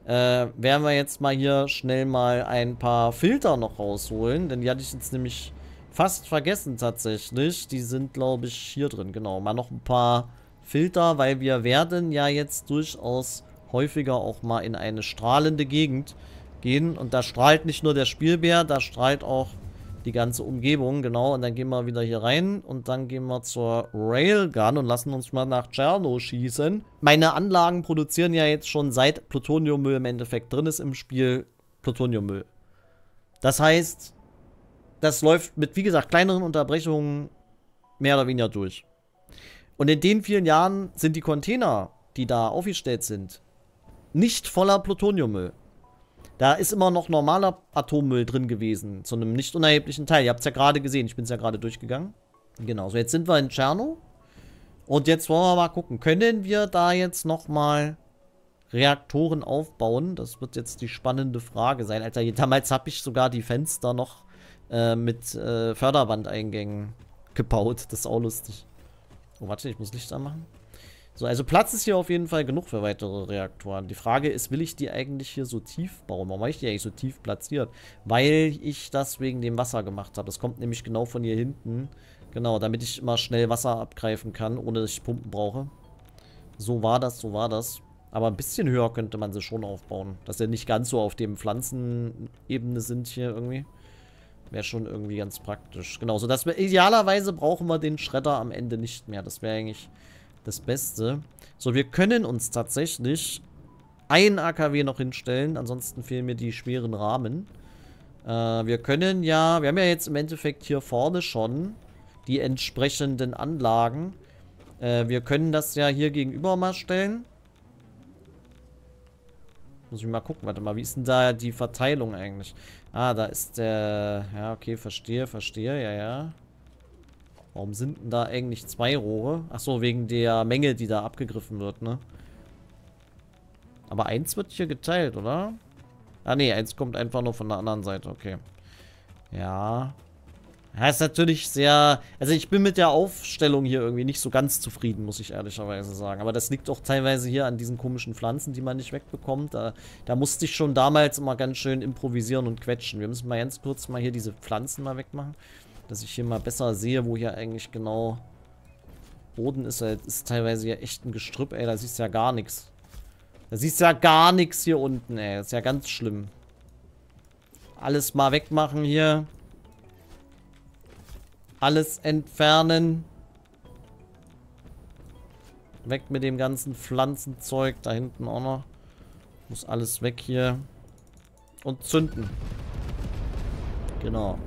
Äh, werden wir jetzt mal hier schnell mal ein paar Filter noch rausholen. Denn die hatte ich jetzt nämlich fast vergessen tatsächlich. Die sind, glaube ich, hier drin. Genau, mal noch ein paar Filter, weil wir werden ja jetzt durchaus häufiger auch mal in eine strahlende Gegend gehen. Und da strahlt nicht nur der Spielbär, da strahlt auch die ganze Umgebung, genau. Und dann gehen wir wieder hier rein und dann gehen wir zur Railgun und lassen uns mal nach Tscherno schießen. Meine Anlagen produzieren ja jetzt schon seit Plutoniummüll im Endeffekt drin ist im Spiel Plutoniummüll. Das heißt, das läuft mit, wie gesagt, kleineren Unterbrechungen mehr oder weniger durch. Und in den vielen Jahren sind die Container, die da aufgestellt sind, nicht voller Plutoniummüll. Da ist immer noch normaler Atommüll drin gewesen, zu einem nicht unerheblichen Teil. Ihr habt es ja gerade gesehen, ich bin es ja gerade durchgegangen. Genau, so jetzt sind wir in Tscherno. Und jetzt wollen wir mal gucken, können wir da jetzt nochmal Reaktoren aufbauen? Das wird jetzt die spannende Frage sein. Alter, damals habe ich sogar die Fenster noch äh, mit äh, Förderbandeingängen gebaut. Das ist auch lustig. Oh, warte, ich muss Licht anmachen. So, also Platz ist hier auf jeden Fall genug für weitere Reaktoren. Die Frage ist, will ich die eigentlich hier so tief bauen? Warum habe ich die eigentlich so tief platziert? Weil ich das wegen dem Wasser gemacht habe. Das kommt nämlich genau von hier hinten. Genau, damit ich immer schnell Wasser abgreifen kann, ohne dass ich Pumpen brauche. So war das, so war das. Aber ein bisschen höher könnte man sie schon aufbauen. Dass sie nicht ganz so auf dem Pflanzenebene sind hier irgendwie. Wäre schon irgendwie ganz praktisch. Genau, so dass wir idealerweise brauchen wir den Schredder am Ende nicht mehr. Das wäre eigentlich das Beste. So, wir können uns tatsächlich ein AKW noch hinstellen. Ansonsten fehlen mir die schweren Rahmen. Äh, wir können ja... Wir haben ja jetzt im Endeffekt hier vorne schon die entsprechenden Anlagen. Äh, wir können das ja hier gegenüber mal stellen. Muss ich mal gucken, warte mal, wie ist denn da die Verteilung eigentlich? Ah, da ist der... Ja, okay, verstehe, verstehe, ja, ja. Warum sind denn da eigentlich zwei Rohre? Achso, wegen der Menge, die da abgegriffen wird, ne? Aber eins wird hier geteilt, oder? Ah ne, eins kommt einfach nur von der anderen Seite, okay. Ja. Das ist natürlich sehr... Also ich bin mit der Aufstellung hier irgendwie nicht so ganz zufrieden, muss ich ehrlicherweise sagen. Aber das liegt auch teilweise hier an diesen komischen Pflanzen, die man nicht wegbekommt. Da, da musste ich schon damals immer ganz schön improvisieren und quetschen. Wir müssen mal ganz kurz mal hier diese Pflanzen mal wegmachen dass ich hier mal besser sehe, wo hier eigentlich genau Boden ist. Das ist teilweise ja echt ein Gestrüpp, ey. Da siehst du ja gar nichts. Da siehst du ja gar nichts hier unten, ey. Das ist ja ganz schlimm. Alles mal wegmachen hier. Alles entfernen. Weg mit dem ganzen Pflanzenzeug. Da hinten auch noch. Muss alles weg hier. Und zünden. Genau.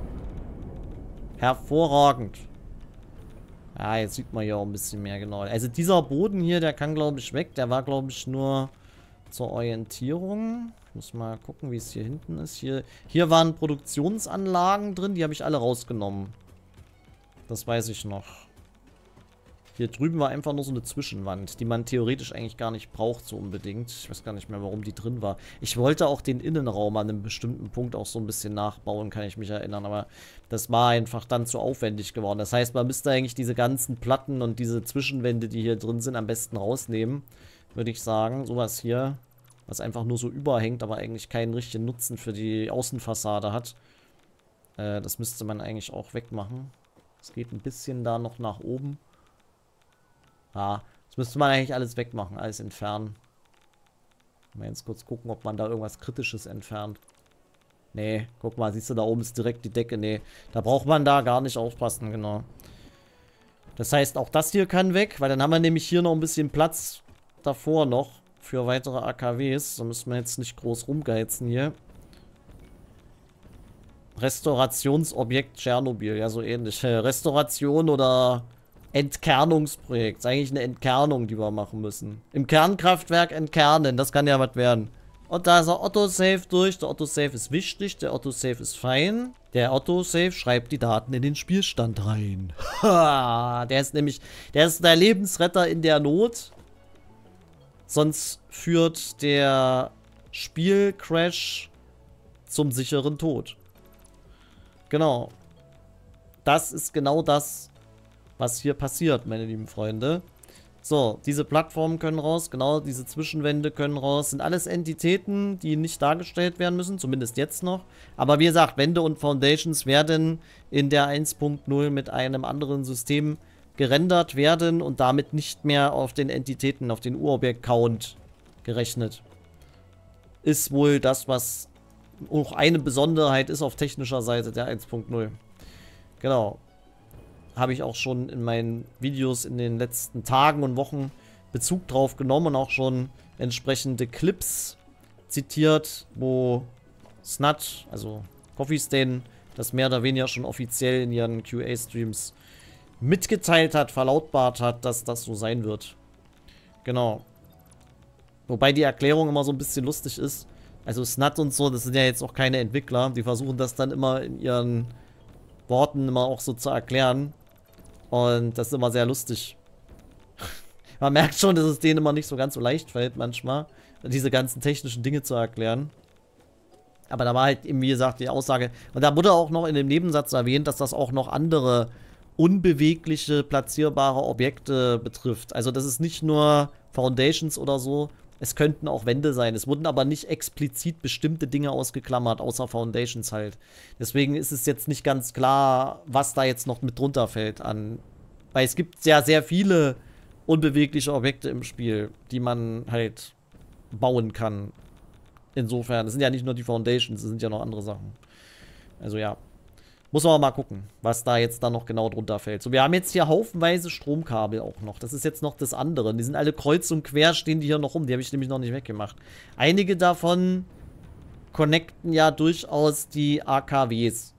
Hervorragend. Ja, jetzt sieht man ja auch ein bisschen mehr genau. Also dieser Boden hier, der kann glaube ich weg. Der war glaube ich nur zur Orientierung. Ich muss mal gucken, wie es hier hinten ist. Hier, hier waren Produktionsanlagen drin, die habe ich alle rausgenommen. Das weiß ich noch. Hier drüben war einfach nur so eine Zwischenwand, die man theoretisch eigentlich gar nicht braucht, so unbedingt. Ich weiß gar nicht mehr, warum die drin war. Ich wollte auch den Innenraum an einem bestimmten Punkt auch so ein bisschen nachbauen, kann ich mich erinnern. Aber das war einfach dann zu aufwendig geworden. Das heißt, man müsste eigentlich diese ganzen Platten und diese Zwischenwände, die hier drin sind, am besten rausnehmen. Würde ich sagen. Sowas hier, was einfach nur so überhängt, aber eigentlich keinen richtigen Nutzen für die Außenfassade hat. Äh, das müsste man eigentlich auch wegmachen. Es geht ein bisschen da noch nach oben. Ja, das müsste man eigentlich alles wegmachen, alles entfernen. Mal jetzt kurz gucken, ob man da irgendwas Kritisches entfernt. Nee, guck mal, siehst du, da oben ist direkt die Decke. Nee, da braucht man da gar nicht aufpassen, genau. Das heißt, auch das hier kann weg, weil dann haben wir nämlich hier noch ein bisschen Platz davor noch für weitere AKWs. Da müssen wir jetzt nicht groß rumgeizen hier. Restaurationsobjekt Tschernobyl, ja so ähnlich. Äh, Restauration oder Entkernungsprojekt. Ist eigentlich eine Entkernung, die wir machen müssen. Im Kernkraftwerk entkernen, das kann ja was werden. Und da ist ein Autosave durch. Der Autosave ist wichtig, der Autosave ist fein. Der Autosave schreibt die Daten in den Spielstand rein. Ha, der ist nämlich, der ist der Lebensretter in der Not. Sonst führt der Spielcrash zum sicheren Tod. Genau. Das ist genau das, was hier passiert, meine lieben Freunde. So, diese Plattformen können raus, genau, diese Zwischenwände können raus. Sind alles Entitäten, die nicht dargestellt werden müssen, zumindest jetzt noch. Aber wie gesagt, Wände und Foundations werden in der 1.0 mit einem anderen System gerendert werden und damit nicht mehr auf den Entitäten, auf den Urobjekt-Count gerechnet. Ist wohl das, was auch eine Besonderheit ist auf technischer Seite der 1.0. Genau habe ich auch schon in meinen Videos in den letzten Tagen und Wochen Bezug drauf genommen und auch schon entsprechende Clips zitiert, wo Snut, also Coffee Stain, das mehr oder weniger schon offiziell in ihren QA-Streams mitgeteilt hat, verlautbart hat, dass das so sein wird. Genau. Wobei die Erklärung immer so ein bisschen lustig ist. Also Snut und so, das sind ja jetzt auch keine Entwickler. Die versuchen das dann immer in ihren Worten immer auch so zu erklären. Und das ist immer sehr lustig. Man merkt schon, dass es denen immer nicht so ganz so leicht fällt manchmal, diese ganzen technischen Dinge zu erklären. Aber da war halt eben, wie gesagt, die Aussage. Und da wurde auch noch in dem Nebensatz erwähnt, dass das auch noch andere unbewegliche, platzierbare Objekte betrifft. Also das ist nicht nur Foundations oder so, es könnten auch Wände sein. Es wurden aber nicht explizit bestimmte Dinge ausgeklammert, außer Foundations halt. Deswegen ist es jetzt nicht ganz klar, was da jetzt noch mit drunter fällt an. Weil es gibt ja sehr viele unbewegliche Objekte im Spiel, die man halt bauen kann. Insofern, es sind ja nicht nur die Foundations, es sind ja noch andere Sachen. Also ja. Muss man mal gucken, was da jetzt dann noch genau drunter fällt. So, wir haben jetzt hier haufenweise Stromkabel auch noch. Das ist jetzt noch das andere. Die sind alle kreuz und quer, stehen die hier noch rum. Die habe ich nämlich noch nicht weggemacht. Einige davon connecten ja durchaus die AKWs.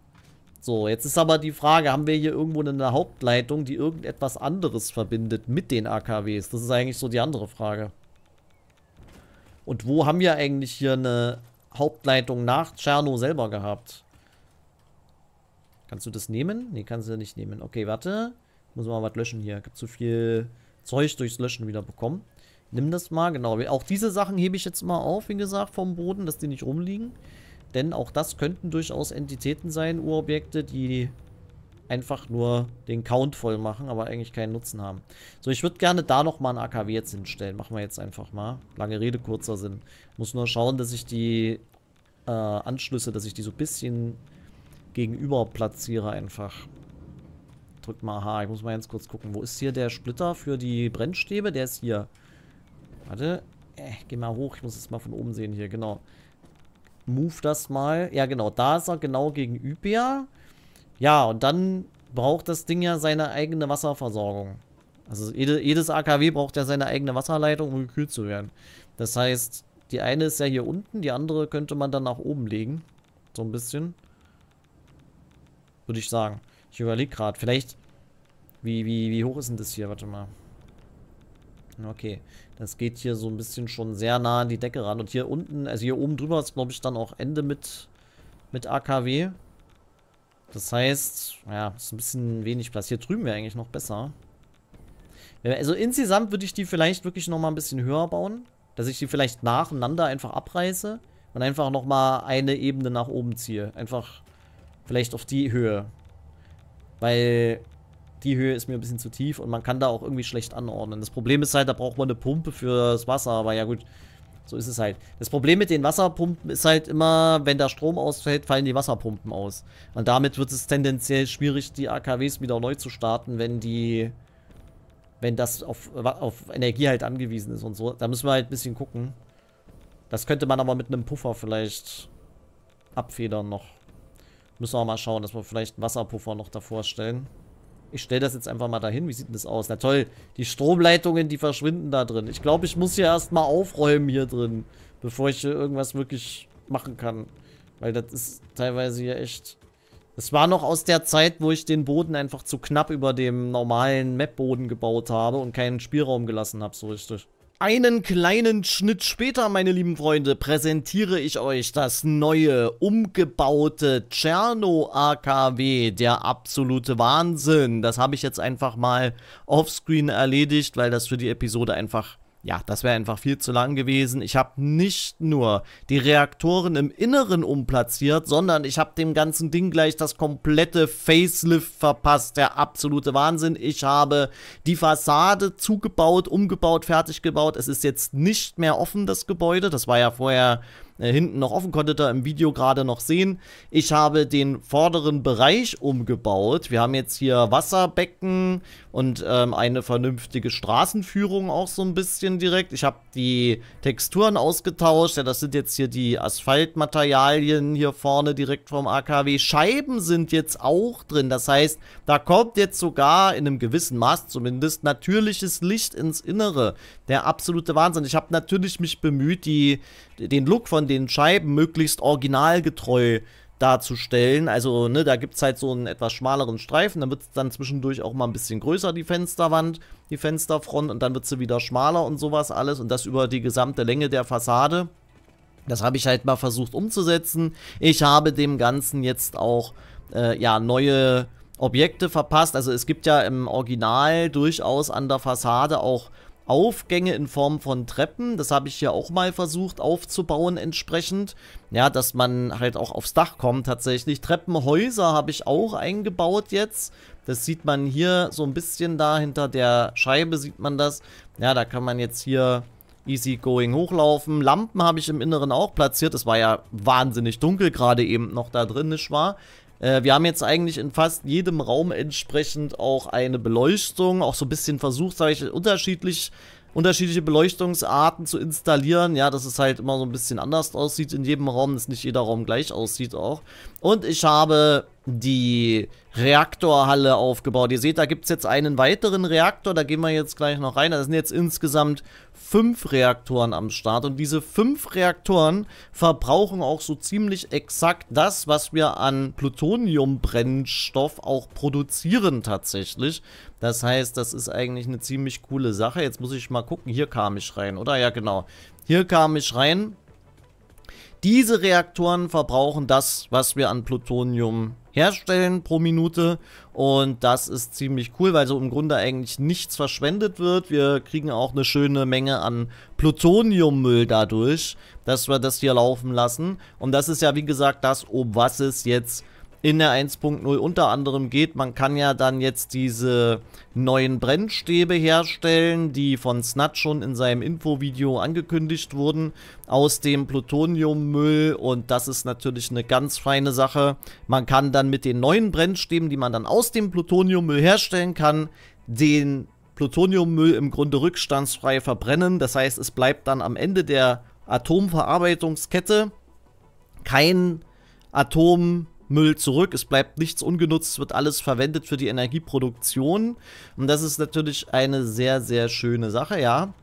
So, jetzt ist aber die Frage, haben wir hier irgendwo eine Hauptleitung, die irgendetwas anderes verbindet mit den AKWs? Das ist eigentlich so die andere Frage. Und wo haben wir eigentlich hier eine Hauptleitung nach Tscherno selber gehabt? Kannst du das nehmen? Nee, kannst du nicht nehmen. Okay, warte. Muss mal was löschen hier. Ich habe zu viel Zeug durchs Löschen wieder bekommen. Nimm das mal, genau. Auch diese Sachen hebe ich jetzt mal auf, wie gesagt, vom Boden, dass die nicht rumliegen. Denn auch das könnten durchaus Entitäten sein, Urobjekte, die einfach nur den Count voll machen, aber eigentlich keinen Nutzen haben. So, ich würde gerne da nochmal ein AKW jetzt hinstellen. Machen wir jetzt einfach mal. Lange Rede, kurzer Sinn. Muss nur schauen, dass ich die äh, Anschlüsse, dass ich die so ein bisschen gegenüber platziere einfach. Drück mal H. Ich muss mal ganz kurz gucken. Wo ist hier der Splitter für die Brennstäbe? Der ist hier. Warte. Äh, geh mal hoch. Ich muss das mal von oben sehen hier. Genau. Move das mal. Ja, genau. Da ist er genau gegenüber. Ja, und dann braucht das Ding ja seine eigene Wasserversorgung. Also jede, jedes AKW braucht ja seine eigene Wasserleitung, um gekühlt zu werden. Das heißt, die eine ist ja hier unten, die andere könnte man dann nach oben legen. So ein bisschen. Würde ich sagen. Ich überlege gerade. Vielleicht. Wie, wie, wie hoch ist denn das hier? Warte mal. Okay. Das geht hier so ein bisschen schon sehr nah an die Decke ran. Und hier unten, also hier oben drüber ist, glaube ich, dann auch Ende mit, mit AKW. Das heißt, ja, ist ein bisschen wenig Platz. Hier drüben wäre eigentlich noch besser. Äh, also insgesamt würde ich die vielleicht wirklich nochmal ein bisschen höher bauen. Dass ich die vielleicht nacheinander einfach abreiße und einfach nochmal eine Ebene nach oben ziehe. Einfach Vielleicht auf die Höhe. Weil die Höhe ist mir ein bisschen zu tief und man kann da auch irgendwie schlecht anordnen. Das Problem ist halt, da braucht man eine Pumpe fürs Wasser, aber ja gut, so ist es halt. Das Problem mit den Wasserpumpen ist halt immer, wenn da Strom ausfällt, fallen die Wasserpumpen aus. Und damit wird es tendenziell schwierig, die AKWs wieder neu zu starten, wenn die, wenn das auf, auf Energie halt angewiesen ist und so. Da müssen wir halt ein bisschen gucken. Das könnte man aber mit einem Puffer vielleicht abfedern noch. Müssen wir mal schauen, dass wir vielleicht einen Wasserpuffer noch davor stellen. Ich stelle das jetzt einfach mal dahin. Wie sieht denn das aus? Na toll, die Stromleitungen, die verschwinden da drin. Ich glaube, ich muss hier erstmal aufräumen hier drin, bevor ich hier irgendwas wirklich machen kann. Weil das ist teilweise hier echt... Es war noch aus der Zeit, wo ich den Boden einfach zu knapp über dem normalen Map-Boden gebaut habe und keinen Spielraum gelassen habe, so richtig. Einen kleinen Schnitt später, meine lieben Freunde, präsentiere ich euch das neue, umgebaute Tscherno-AKW. Der absolute Wahnsinn. Das habe ich jetzt einfach mal offscreen erledigt, weil das für die Episode einfach ja, das wäre einfach viel zu lang gewesen. Ich habe nicht nur die Reaktoren im Inneren umplatziert, sondern ich habe dem ganzen Ding gleich das komplette Facelift verpasst. Der absolute Wahnsinn. Ich habe die Fassade zugebaut, umgebaut, fertig gebaut. Es ist jetzt nicht mehr offen, das Gebäude. Das war ja vorher äh, hinten noch offen, konntet ihr im Video gerade noch sehen. Ich habe den vorderen Bereich umgebaut. Wir haben jetzt hier Wasserbecken und ähm, eine vernünftige Straßenführung auch so ein bisschen direkt. Ich habe die Texturen ausgetauscht. Ja, das sind jetzt hier die Asphaltmaterialien hier vorne direkt vom AKW. Scheiben sind jetzt auch drin. Das heißt, da kommt jetzt sogar in einem gewissen Maß zumindest natürliches Licht ins Innere. Der absolute Wahnsinn. Ich habe natürlich mich bemüht, die den Look von den Scheiben möglichst originalgetreu darzustellen. Also, ne, da gibt es halt so einen etwas schmaleren Streifen, dann wird es dann zwischendurch auch mal ein bisschen größer, die Fensterwand, die Fensterfront, und dann wird sie wieder schmaler und sowas alles. Und das über die gesamte Länge der Fassade. Das habe ich halt mal versucht umzusetzen. Ich habe dem Ganzen jetzt auch, äh, ja, neue Objekte verpasst. Also es gibt ja im Original durchaus an der Fassade auch Aufgänge in Form von Treppen. Das habe ich hier auch mal versucht aufzubauen entsprechend. Ja, dass man halt auch aufs Dach kommt tatsächlich. Treppenhäuser habe ich auch eingebaut jetzt. Das sieht man hier so ein bisschen da hinter der Scheibe sieht man das. Ja, da kann man jetzt hier easy going hochlaufen. Lampen habe ich im Inneren auch platziert. Es war ja wahnsinnig dunkel gerade eben noch da drin, nicht wahr? Äh, wir haben jetzt eigentlich in fast jedem Raum entsprechend auch eine Beleuchtung, auch so ein bisschen versucht, sage ich, unterschiedlich unterschiedliche Beleuchtungsarten zu installieren. Ja, dass es halt immer so ein bisschen anders aussieht in jedem Raum, dass nicht jeder Raum gleich aussieht auch. Und ich habe die Reaktorhalle aufgebaut. Ihr seht, da gibt es jetzt einen weiteren Reaktor, da gehen wir jetzt gleich noch rein. Da sind jetzt insgesamt fünf Reaktoren am Start und diese fünf Reaktoren verbrauchen auch so ziemlich exakt das, was wir an Plutoniumbrennstoff auch produzieren tatsächlich. Das heißt, das ist eigentlich eine ziemlich coole Sache. Jetzt muss ich mal gucken, hier kam ich rein, oder? Ja, genau. Hier kam ich rein. Diese Reaktoren verbrauchen das, was wir an Plutonium herstellen pro Minute. Und das ist ziemlich cool, weil so im Grunde eigentlich nichts verschwendet wird. Wir kriegen auch eine schöne Menge an Plutoniummüll dadurch, dass wir das hier laufen lassen. Und das ist ja, wie gesagt, das, ob was es jetzt in der 1.0 unter anderem geht. Man kann ja dann jetzt diese neuen Brennstäbe herstellen, die von Snat schon in seinem Infovideo angekündigt wurden, aus dem Plutoniummüll und das ist natürlich eine ganz feine Sache. Man kann dann mit den neuen Brennstäben, die man dann aus dem Plutoniummüll herstellen kann, den Plutoniummüll im Grunde rückstandsfrei verbrennen. Das heißt, es bleibt dann am Ende der Atomverarbeitungskette kein Atom Müll zurück, es bleibt nichts ungenutzt, es wird alles verwendet für die Energieproduktion. Und das ist natürlich eine sehr, sehr schöne Sache, ja.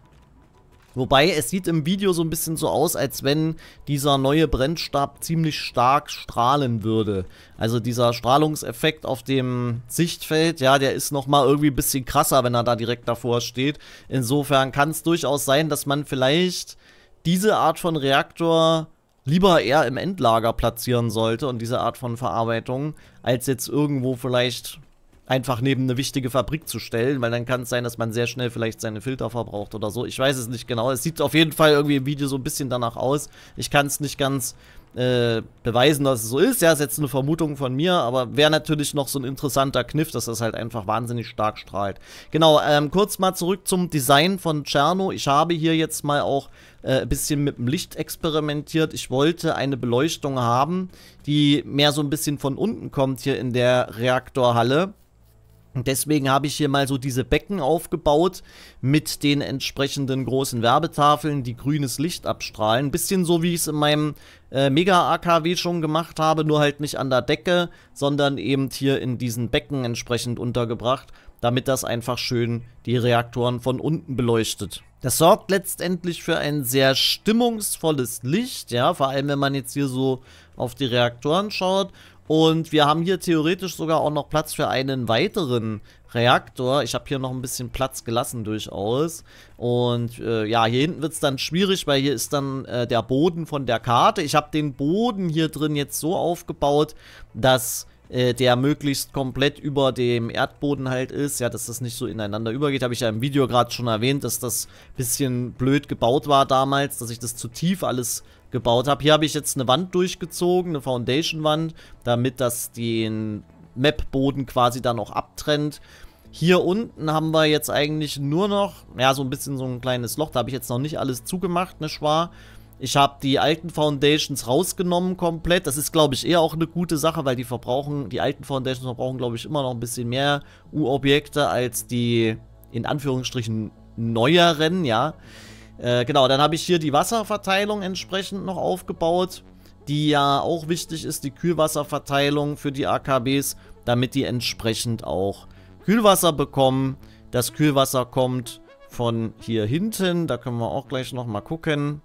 Wobei, es sieht im Video so ein bisschen so aus, als wenn dieser neue Brennstab ziemlich stark strahlen würde. Also dieser Strahlungseffekt auf dem Sichtfeld, ja, der ist nochmal irgendwie ein bisschen krasser, wenn er da direkt davor steht. Insofern kann es durchaus sein, dass man vielleicht diese Art von Reaktor lieber eher im Endlager platzieren sollte und diese Art von Verarbeitung, als jetzt irgendwo vielleicht einfach neben eine wichtige Fabrik zu stellen, weil dann kann es sein, dass man sehr schnell vielleicht seine Filter verbraucht oder so. Ich weiß es nicht genau. Es sieht auf jeden Fall irgendwie im Video so ein bisschen danach aus. Ich kann es nicht ganz äh, beweisen, dass es so ist. Ja, ist jetzt eine Vermutung von mir, aber wäre natürlich noch so ein interessanter Kniff, dass das halt einfach wahnsinnig stark strahlt. Genau, ähm, kurz mal zurück zum Design von Tscherno. Ich habe hier jetzt mal auch äh, ein bisschen mit dem Licht experimentiert. Ich wollte eine Beleuchtung haben, die mehr so ein bisschen von unten kommt hier in der Reaktorhalle Deswegen habe ich hier mal so diese Becken aufgebaut mit den entsprechenden großen Werbetafeln, die grünes Licht abstrahlen. Ein bisschen so, wie ich es in meinem äh, Mega-AKW schon gemacht habe, nur halt nicht an der Decke, sondern eben hier in diesen Becken entsprechend untergebracht, damit das einfach schön die Reaktoren von unten beleuchtet. Das sorgt letztendlich für ein sehr stimmungsvolles Licht, ja, vor allem wenn man jetzt hier so auf die Reaktoren schaut und wir haben hier theoretisch sogar auch noch Platz für einen weiteren Reaktor. Ich habe hier noch ein bisschen Platz gelassen durchaus. Und äh, ja, hier hinten wird es dann schwierig, weil hier ist dann äh, der Boden von der Karte. Ich habe den Boden hier drin jetzt so aufgebaut, dass äh, der möglichst komplett über dem Erdboden halt ist, ja, dass das nicht so ineinander übergeht, habe ich ja im Video gerade schon erwähnt, dass das ein bisschen blöd gebaut war damals, dass ich das zu tief alles äh, gebaut habe. Hier habe ich jetzt eine Wand durchgezogen, eine Foundation-Wand, damit das den Map-Boden quasi dann auch abtrennt. Hier unten haben wir jetzt eigentlich nur noch, ja, so ein bisschen so ein kleines Loch. Da habe ich jetzt noch nicht alles zugemacht, ne, Schwa. Ich habe die alten Foundations rausgenommen komplett. Das ist, glaube ich, eher auch eine gute Sache, weil die verbrauchen, die alten Foundations verbrauchen, glaube ich, immer noch ein bisschen mehr U-Objekte als die, in Anführungsstrichen, neueren, ja. Äh, genau, dann habe ich hier die Wasserverteilung entsprechend noch aufgebaut, die ja auch wichtig ist, die Kühlwasserverteilung für die AKBs, damit die entsprechend auch Kühlwasser bekommen. Das Kühlwasser kommt von hier hinten, da können wir auch gleich nochmal gucken.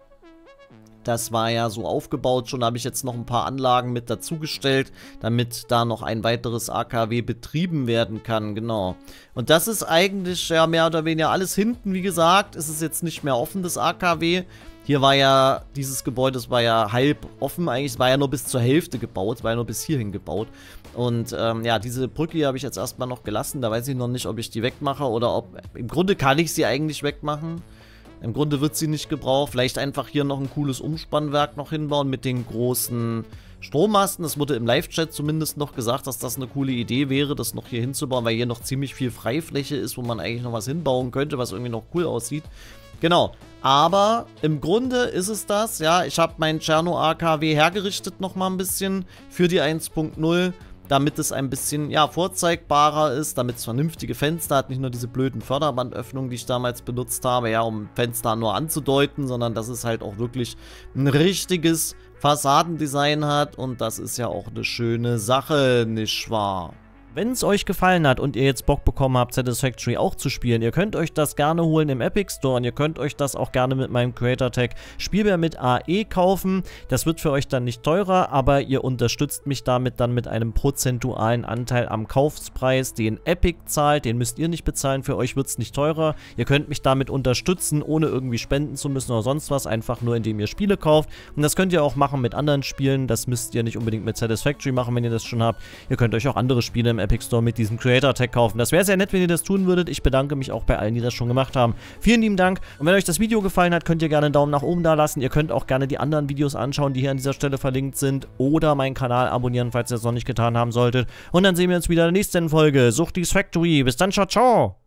Das war ja so aufgebaut schon, da habe ich jetzt noch ein paar Anlagen mit dazugestellt, damit da noch ein weiteres AKW betrieben werden kann, genau. Und das ist eigentlich ja mehr oder weniger alles hinten, wie gesagt, ist es jetzt nicht mehr offen, das AKW. Hier war ja, dieses Gebäude, das war ja halb offen eigentlich, es war ja nur bis zur Hälfte gebaut, es war ja nur bis hierhin gebaut. Und ähm, ja, diese Brücke hier habe ich jetzt erstmal noch gelassen, da weiß ich noch nicht, ob ich die wegmache oder ob, im Grunde kann ich sie eigentlich wegmachen. Im Grunde wird sie nicht gebraucht. Vielleicht einfach hier noch ein cooles Umspannwerk noch hinbauen mit den großen Strommasten. Es wurde im Live-Chat zumindest noch gesagt, dass das eine coole Idee wäre, das noch hier hinzubauen, weil hier noch ziemlich viel Freifläche ist, wo man eigentlich noch was hinbauen könnte, was irgendwie noch cool aussieht. Genau. Aber im Grunde ist es das. Ja, ich habe meinen Cherno AKW hergerichtet nochmal ein bisschen für die 1.0 damit es ein bisschen, ja, vorzeigbarer ist, damit es vernünftige Fenster hat, nicht nur diese blöden Förderbandöffnungen, die ich damals benutzt habe, ja, um Fenster nur anzudeuten, sondern dass es halt auch wirklich ein richtiges Fassadendesign hat und das ist ja auch eine schöne Sache, nicht wahr? Wenn es euch gefallen hat und ihr jetzt Bock bekommen habt, Satisfactory auch zu spielen, ihr könnt euch das gerne holen im Epic Store und ihr könnt euch das auch gerne mit meinem Creator Tag Spielbär mit AE kaufen. Das wird für euch dann nicht teurer, aber ihr unterstützt mich damit dann mit einem prozentualen Anteil am Kaufpreis, den Epic zahlt, den müsst ihr nicht bezahlen, für euch wird es nicht teurer. Ihr könnt mich damit unterstützen, ohne irgendwie spenden zu müssen oder sonst was, einfach nur indem ihr Spiele kauft. Und das könnt ihr auch machen mit anderen Spielen, das müsst ihr nicht unbedingt mit Satisfactory machen, wenn ihr das schon habt. Ihr könnt euch auch andere Spiele im Epic Store mit diesem Creator Tag kaufen. Das wäre sehr nett, wenn ihr das tun würdet. Ich bedanke mich auch bei allen, die das schon gemacht haben. Vielen lieben Dank. Und wenn euch das Video gefallen hat, könnt ihr gerne einen Daumen nach oben da lassen. Ihr könnt auch gerne die anderen Videos anschauen, die hier an dieser Stelle verlinkt sind. Oder meinen Kanal abonnieren, falls ihr das noch nicht getan haben solltet. Und dann sehen wir uns wieder in der nächsten Folge. Suchtis Factory. Bis dann, ciao, ciao.